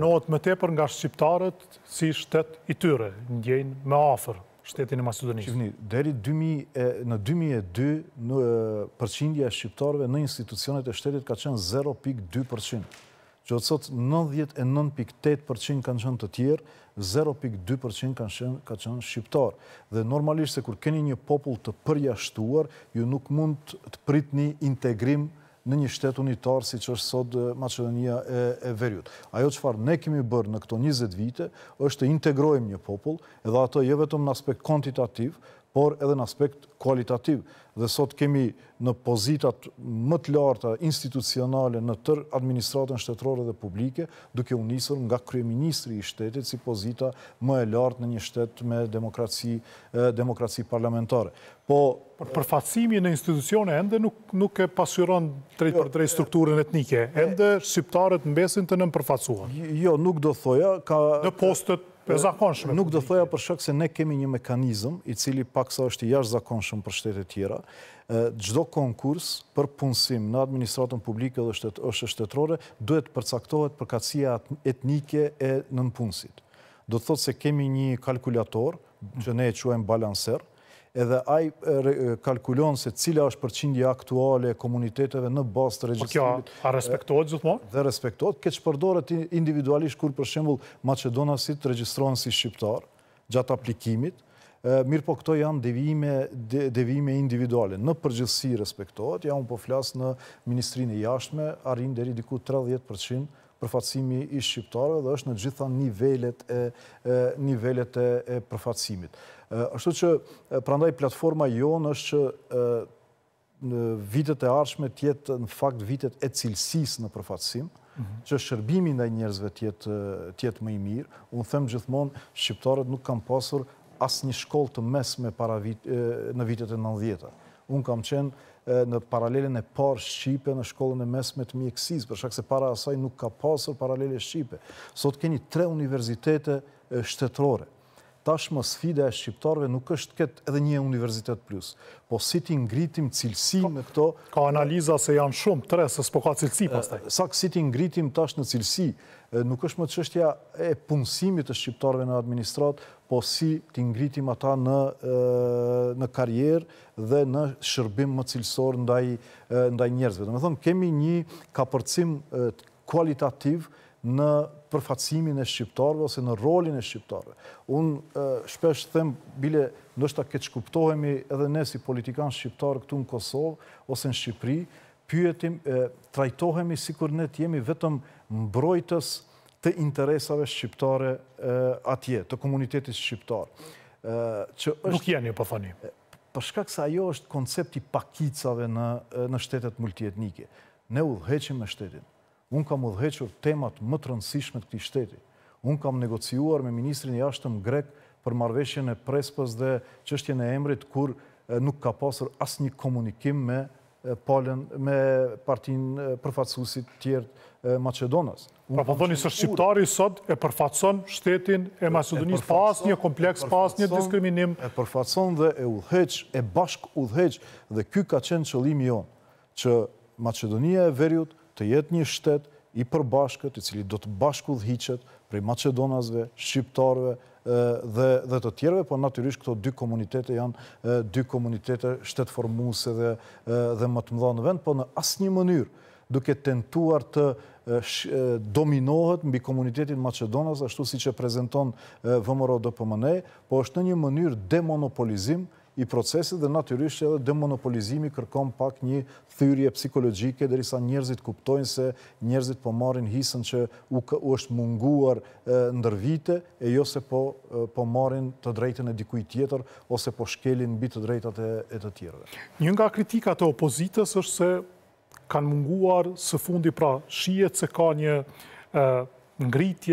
Nohet më tepër nga shqiptarët si shtet i tyre, ndjenë me afer shtetin e Macedonisë. Qivni, deri në 2002, në e shqiptarëve në institucionet e shtetit ka qenë 0.2%. Që të sot 99.8% kanë qenë të tjerë, 0.2% kanë qenë, shqiptarë. Dhe normalisht se kur keni një popull të përjashtuar, ju nuk mund të prit një integrim shqiptarë në një shtet unitar si që është sot Macedonia e, verjut. Veriut. Ajo që farë ne kemi bërë në këto 20 vite, është të integrojmë një popull, edhe ato je vetëm në aspekt kontitativ, por edhe në aspekt kualitativ. Dhe sot kemi në pozitat më të larta institucionale në tërë administratën shtetërore dhe publike, duke unisër nga kryeministri i shtetit si pozita më e lartë në një shtet me demokraci parlamentare. Po, përfacimi në institucione endë nuk e pasyron drejt për drejt strukturën etnike, endë shqiptarët në besin të nëmë përfacuan. Jo, nuk do thoja. Në postët Për zakonshme. Nuk do thoja për shak se ne kemi një mekanizm i cili pak sa është i jash zakonshëm për shtetet tjera. Gjdo konkurs për punësim në administratën publike dhe është shtetrore duhet përcaktohet për etnike e nënpunësit. Do të thotë se kemi një kalkulator që ne e quajmë balanser, edhe aj kalkulon se cila është përçindja aktuale e komuniteteve në bazë të po, regjistrimit. kjo a respektohet gjithmonë? Dhe respektohet, këtë përdoret individualisht kur për shembull të regjistrohen si shqiptar gjatë aplikimit. Mirë po këto janë devime individuale. Në përgjithsi respektohet, ja unë po flasë në Ministrinë e Jashtme, arrim deri diku 30% përfacimi i shqiptarëve dhe është në gjitha nivellet e përfacimit. Ashtu që prandaj platforma jonë është që në vitet e arshme tjetë në fakt vitet e cilsis në përfatsim, mhm. që shërbimi ndaj njerëzve tjetë më i mirë. Unë them gjithmonë, shqiptarët nuk kam pasur asë një shkollë të mesme në vitet e nëndhjeta. Unë kam qenë në paralelin e parë Shqipe në shkollën e mesme të mjekësis, përshak se para asaj nuk ka pasur paralelin e Shqipe. Sot keni tre universitete shtetrore tashmë sfide e shqiptarve nuk është këtë edhe një universitet plus. Po si ti ngritim cilësi në këto... Ka analiza se janë shumë, tre, se s'po ka cilësi pastaj. Sa kësi ti ngritim tash në cilësi, nuk është më të qështja e punësimit e shqiptarve në administratë, po si ti ngritim ata në karjerë dhe në shërbim më cilësor ndaj njerëzve. Dhe me thonë, kemi një kapërcim kualitativë në përfacimin e shqiptarëve ose në rolin e shqiptarëve. Unë shpesh them, bile, nështëta këtë shkuptohemi edhe ne si politikan shqiptarë këtu në Kosovë ose në Shqipëri, pyetim, trajtohemi si kur ne të jemi vetëm mbrojtës të interesave shqiptare atje, të komunitetit shqiptarë. Nuk janë një jo përfani. Po Përshka kësa ajo është koncepti pakicave në shtetet multietnike. Ne u dheqim në shtetin, Unë kam udhequr temat më të rëndësishme të këti shteti. Unë kam negociuar me Ministrin i Ashtëm Grek për marveshjën e prespës dhe qështjën e emrit kur nuk ka pasur asë një komunikim me partin përfatsusit tjerë Macedonas. Pra po thoni së shqiptari sot e përfatson shtetin e Macedonis pa një kompleks, pa një diskriminim. E përfatson dhe e udheq, e bashk udheq dhe ky ka qenë qëllimi jonë që Macedonia e Veriut të jetë një shtet i përbashkët, i cili do të bashku dhichet prej Macedonasve, Shqiptarve dhe, dhe të tjerve, po natyrisht këto dy komunitete janë dy komunitete shtetë formuse dhe, dhe më të mëdha në vend, po në asë një mënyrë duke tentuar të dominohet mbi komunitetin Macedonas, ashtu si që prezenton vëmëro dhe pëmënej, po është në një mënyrë demonopolizim, i procesit dhe natyrisht edhe demonopolizimi kërkom pak një thyrje psikologjike dhe risa njerëzit kuptojnë se njerëzit po marin hisën që u është munguar ndër vite e jo se po, po marin të drejten e dikuj tjetër ose po shkelin bitë drejtat e të tjerëve. Një nga kritikat e opozitës është se kanë munguar së fundi pra shiet se ka një ngritje